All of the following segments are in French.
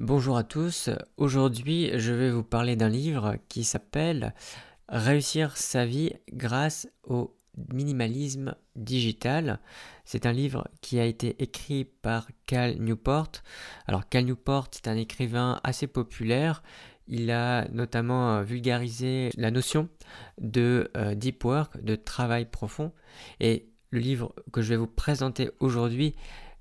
Bonjour à tous, aujourd'hui je vais vous parler d'un livre qui s'appelle Réussir sa vie grâce au minimalisme digital. C'est un livre qui a été écrit par Cal Newport. Alors Cal Newport est un écrivain assez populaire. Il a notamment vulgarisé la notion de euh, deep work, de travail profond. Et le livre que je vais vous présenter aujourd'hui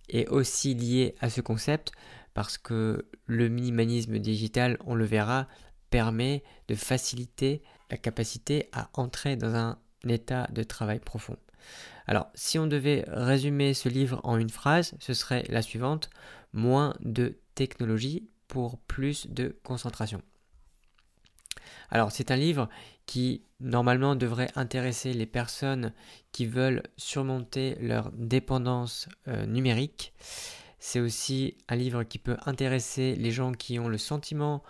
est aussi lié à ce concept parce que le minimalisme digital, on le verra, permet de faciliter la capacité à entrer dans un état de travail profond. Alors, si on devait résumer ce livre en une phrase, ce serait la suivante, moins de technologie pour plus de concentration. Alors, c'est un livre qui, normalement, devrait intéresser les personnes qui veulent surmonter leur dépendance euh, numérique. C'est aussi un livre qui peut intéresser les gens qui ont le sentiment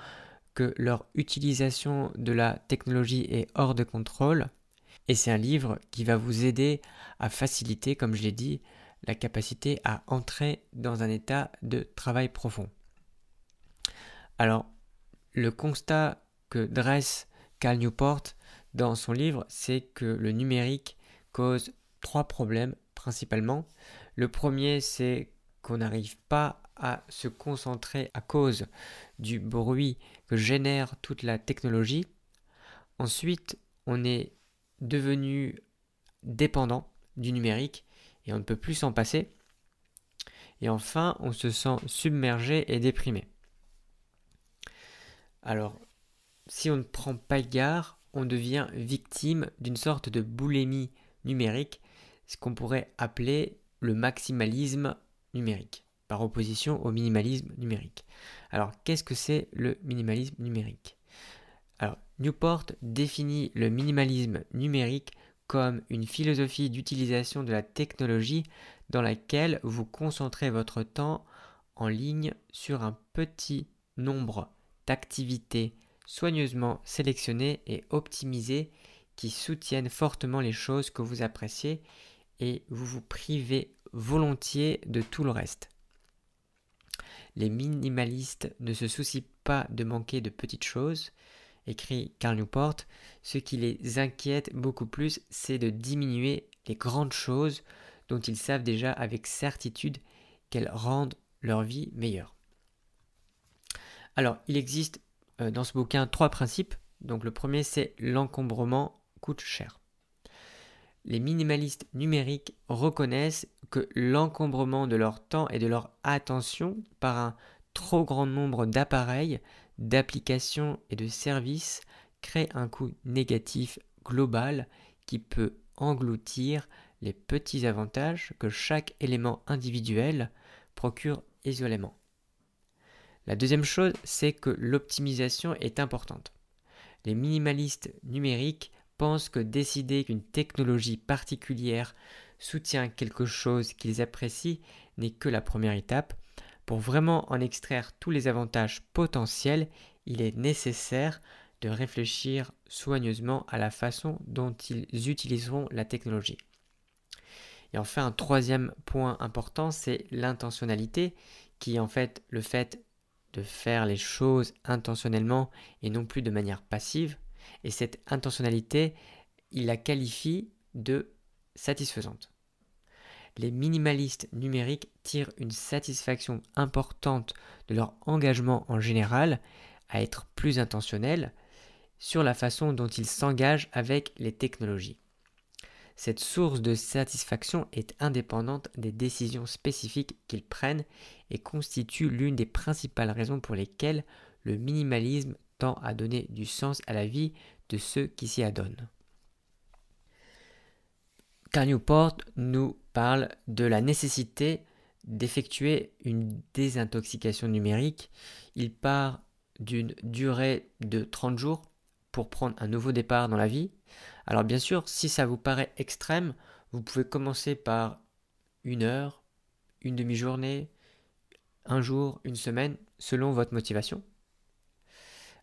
que leur utilisation de la technologie est hors de contrôle. Et c'est un livre qui va vous aider à faciliter, comme je l'ai dit, la capacité à entrer dans un état de travail profond. Alors, le constat que dresse Cal Newport dans son livre, c'est que le numérique cause trois problèmes principalement. Le premier, c'est qu'on n'arrive pas à se concentrer à cause du bruit que génère toute la technologie. Ensuite, on est devenu dépendant du numérique et on ne peut plus s'en passer. Et enfin, on se sent submergé et déprimé. Alors, si on ne prend pas garde, on devient victime d'une sorte de boulémie numérique, ce qu'on pourrait appeler le maximalisme numérique, par opposition au minimalisme numérique. Alors, qu'est-ce que c'est le minimalisme numérique Alors, Newport définit le minimalisme numérique comme une philosophie d'utilisation de la technologie dans laquelle vous concentrez votre temps en ligne sur un petit nombre d'activités soigneusement sélectionnées et optimisées qui soutiennent fortement les choses que vous appréciez et vous vous privez volontiers de tout le reste. Les minimalistes ne se soucient pas de manquer de petites choses, écrit Carl Newport, ce qui les inquiète beaucoup plus, c'est de diminuer les grandes choses dont ils savent déjà avec certitude qu'elles rendent leur vie meilleure. Alors, il existe euh, dans ce bouquin trois principes. Donc le premier, c'est l'encombrement coûte cher les minimalistes numériques reconnaissent que l'encombrement de leur temps et de leur attention par un trop grand nombre d'appareils, d'applications et de services crée un coût négatif global qui peut engloutir les petits avantages que chaque élément individuel procure isolément. La deuxième chose, c'est que l'optimisation est importante. Les minimalistes numériques que décider qu'une technologie particulière soutient quelque chose qu'ils apprécient n'est que la première étape. Pour vraiment en extraire tous les avantages potentiels, il est nécessaire de réfléchir soigneusement à la façon dont ils utiliseront la technologie. Et enfin, un troisième point important, c'est l'intentionnalité, qui est en fait le fait de faire les choses intentionnellement et non plus de manière passive. Et cette intentionnalité, il la qualifie de satisfaisante. Les minimalistes numériques tirent une satisfaction importante de leur engagement en général à être plus intentionnels sur la façon dont ils s'engagent avec les technologies. Cette source de satisfaction est indépendante des décisions spécifiques qu'ils prennent et constitue l'une des principales raisons pour lesquelles le minimalisme à donner du sens à la vie de ceux qui s'y adonnent. Car Newport nous parle de la nécessité d'effectuer une désintoxication numérique. Il part d'une durée de 30 jours pour prendre un nouveau départ dans la vie. Alors bien sûr, si ça vous paraît extrême, vous pouvez commencer par une heure, une demi-journée, un jour, une semaine, selon votre motivation.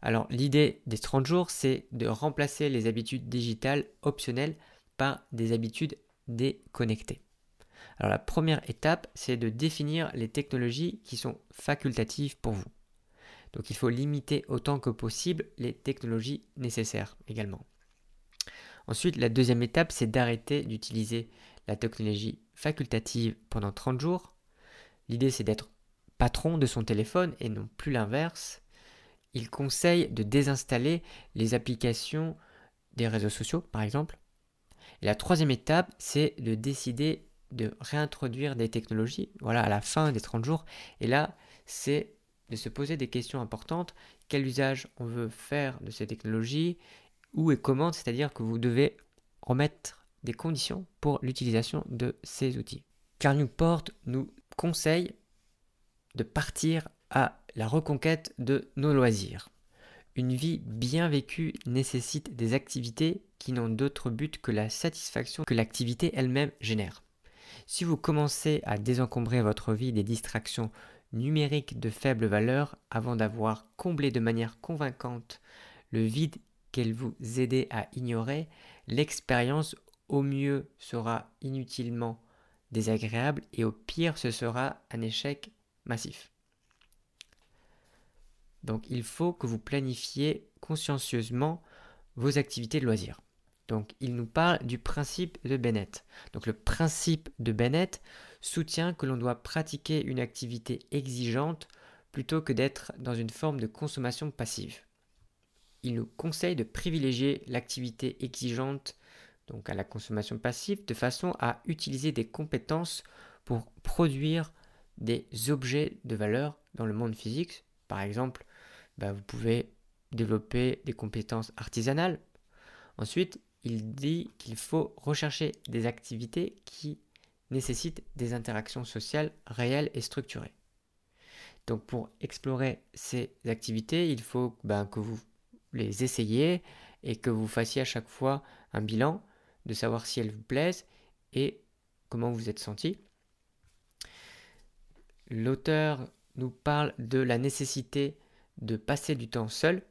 Alors l'idée des 30 jours, c'est de remplacer les habitudes digitales optionnelles par des habitudes déconnectées. Alors la première étape, c'est de définir les technologies qui sont facultatives pour vous. Donc il faut limiter autant que possible les technologies nécessaires également. Ensuite, la deuxième étape, c'est d'arrêter d'utiliser la technologie facultative pendant 30 jours. L'idée, c'est d'être patron de son téléphone et non plus l'inverse il conseille de désinstaller les applications des réseaux sociaux, par exemple. la troisième étape, c'est de décider de réintroduire des technologies, voilà, à la fin des 30 jours. Et là, c'est de se poser des questions importantes. Quel usage on veut faire de ces technologies Où et comment C'est-à-dire que vous devez remettre des conditions pour l'utilisation de ces outils. Car Newport nous conseille de partir à la reconquête de nos loisirs. Une vie bien vécue nécessite des activités qui n'ont d'autre but que la satisfaction que l'activité elle-même génère. Si vous commencez à désencombrer votre vie des distractions numériques de faible valeur avant d'avoir comblé de manière convaincante le vide qu'elle vous aidait à ignorer, l'expérience au mieux sera inutilement désagréable et au pire ce sera un échec massif. Donc il faut que vous planifiez consciencieusement vos activités de loisirs. Donc il nous parle du principe de Bennett. Donc le principe de Bennett soutient que l'on doit pratiquer une activité exigeante plutôt que d'être dans une forme de consommation passive. Il nous conseille de privilégier l'activité exigeante donc à la consommation passive de façon à utiliser des compétences pour produire des objets de valeur dans le monde physique, par exemple bah, vous pouvez développer des compétences artisanales. Ensuite, il dit qu'il faut rechercher des activités qui nécessitent des interactions sociales réelles et structurées. Donc pour explorer ces activités, il faut bah, que vous les essayiez et que vous fassiez à chaque fois un bilan de savoir si elles vous plaisent et comment vous êtes senti. L'auteur nous parle de la nécessité de passer du temps seul.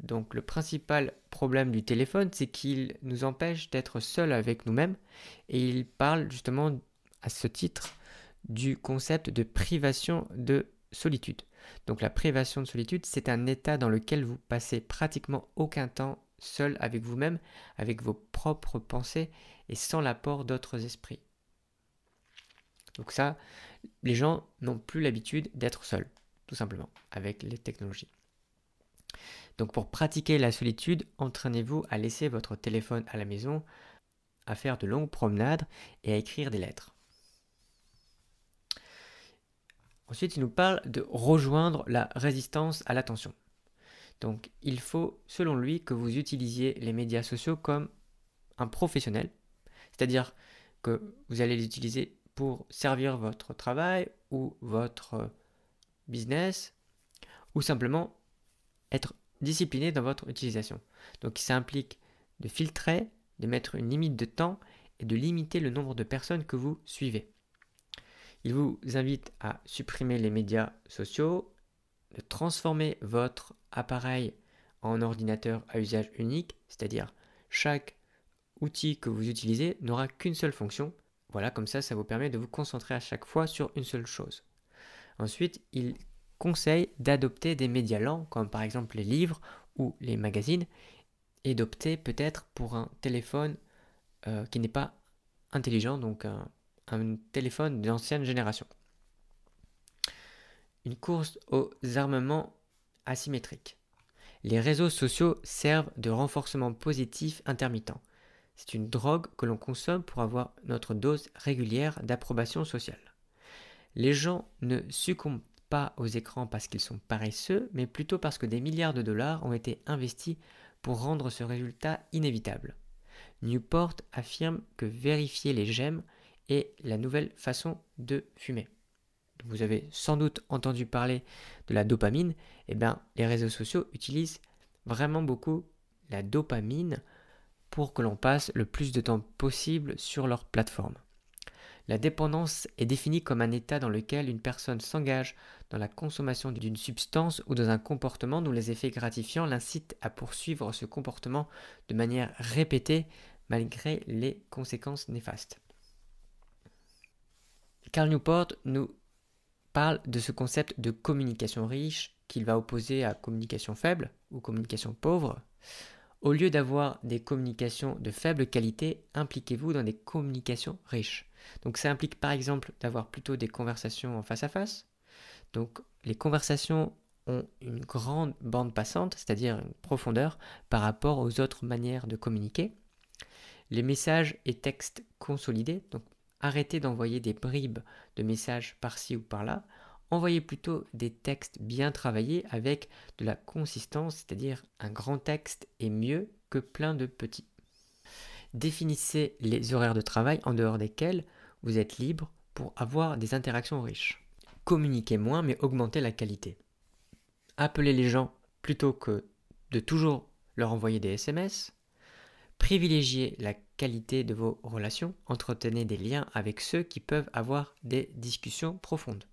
Donc le principal problème du téléphone, c'est qu'il nous empêche d'être seul avec nous-mêmes. Et il parle justement à ce titre du concept de privation de solitude. Donc la privation de solitude, c'est un état dans lequel vous passez pratiquement aucun temps seul avec vous-même, avec vos propres pensées et sans l'apport d'autres esprits. Donc ça, les gens n'ont plus l'habitude d'être seuls tout simplement, avec les technologies. Donc pour pratiquer la solitude, entraînez-vous à laisser votre téléphone à la maison, à faire de longues promenades et à écrire des lettres. Ensuite, il nous parle de rejoindre la résistance à l'attention. Donc il faut, selon lui, que vous utilisiez les médias sociaux comme un professionnel, c'est-à-dire que vous allez les utiliser pour servir votre travail ou votre business, ou simplement être discipliné dans votre utilisation. Donc ça implique de filtrer, de mettre une limite de temps et de limiter le nombre de personnes que vous suivez. Il vous invite à supprimer les médias sociaux, de transformer votre appareil en ordinateur à usage unique, c'est-à-dire chaque outil que vous utilisez n'aura qu'une seule fonction. Voilà, comme ça, ça vous permet de vous concentrer à chaque fois sur une seule chose. Ensuite, il Conseil d'adopter des médias lents, comme par exemple les livres ou les magazines, et d'opter peut-être pour un téléphone euh, qui n'est pas intelligent, donc un, téléphone d'ancienne génération. Une course aux armements asymétriques. Les réseaux sociaux servent de renforcement positif intermittent. C'est une drogue que l'on consomme pour avoir notre dose régulière d'approbation sociale. Les gens ne succombent pas aux écrans parce qu'ils sont paresseux, mais plutôt parce que des milliards de dollars ont été investis pour rendre ce résultat inévitable. Newport affirme que vérifier les gemmes est la nouvelle façon de fumer. Vous avez sans doute entendu parler de la dopamine, et eh bien les réseaux sociaux utilisent vraiment beaucoup la dopamine pour que l'on passe le plus de temps possible sur leur plateforme. La dépendance est définie comme un état dans lequel une personne s'engage dans la consommation d'une substance ou dans un comportement dont les effets gratifiants l'incitent à poursuivre ce comportement de manière répétée malgré les conséquences néfastes. Carl Newport nous parle de ce concept de communication riche qu'il va opposer à communication faible ou communication pauvre. Au lieu d'avoir des communications de faible qualité, impliquez-vous dans des communications riches. Donc ça implique par exemple d'avoir plutôt des conversations en face à face. Donc les conversations ont une grande bande passante, c'est-à-dire une profondeur par rapport aux autres manières de communiquer. Les messages et textes consolidés, donc arrêtez d'envoyer des bribes de messages par-ci ou par-là, Envoyez plutôt des textes bien travaillés avec de la consistance, c'est-à-dire un grand texte est mieux que plein de petits. Définissez les horaires de travail en dehors desquels vous êtes libre pour avoir des interactions riches. Communiquez moins mais augmentez la qualité. Appelez les gens plutôt que de toujours leur envoyer des SMS. Privilégiez la qualité de vos relations, entretenez des liens avec ceux qui peuvent avoir des discussions profondes.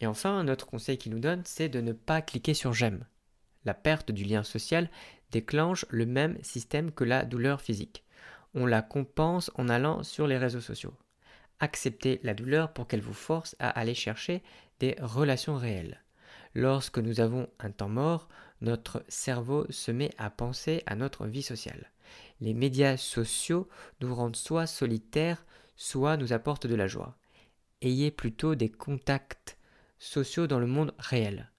Et enfin, un autre conseil qu'il nous donne, c'est de ne pas cliquer sur j'aime. La perte du lien social déclenche le même système que la douleur physique. On la compense en allant sur les réseaux sociaux. Acceptez la douleur pour qu'elle vous force à aller chercher des relations réelles. Lorsque nous avons un temps mort, notre cerveau se met à penser à notre vie sociale. Les médias sociaux nous rendent soit solitaires, soit nous apportent de la joie. Ayez plutôt des contacts sociaux dans le monde réel.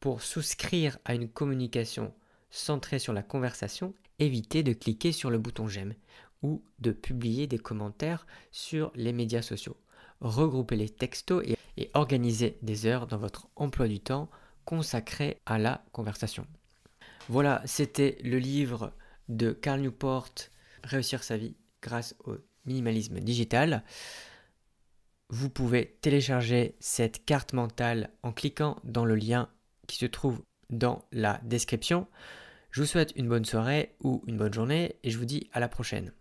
Pour souscrire à une communication centrée sur la conversation, évitez de cliquer sur le bouton j'aime ou de publier des commentaires sur les médias sociaux. Regroupez les textos et, organisez des heures dans votre emploi du temps consacré à la conversation. Voilà, c'était le livre de Carl Newport, Réussir sa vie grâce au minimalisme digital vous pouvez télécharger cette carte mentale en cliquant dans le lien qui se trouve dans la description. Je vous souhaite une bonne soirée ou une bonne journée et je vous dis à la prochaine.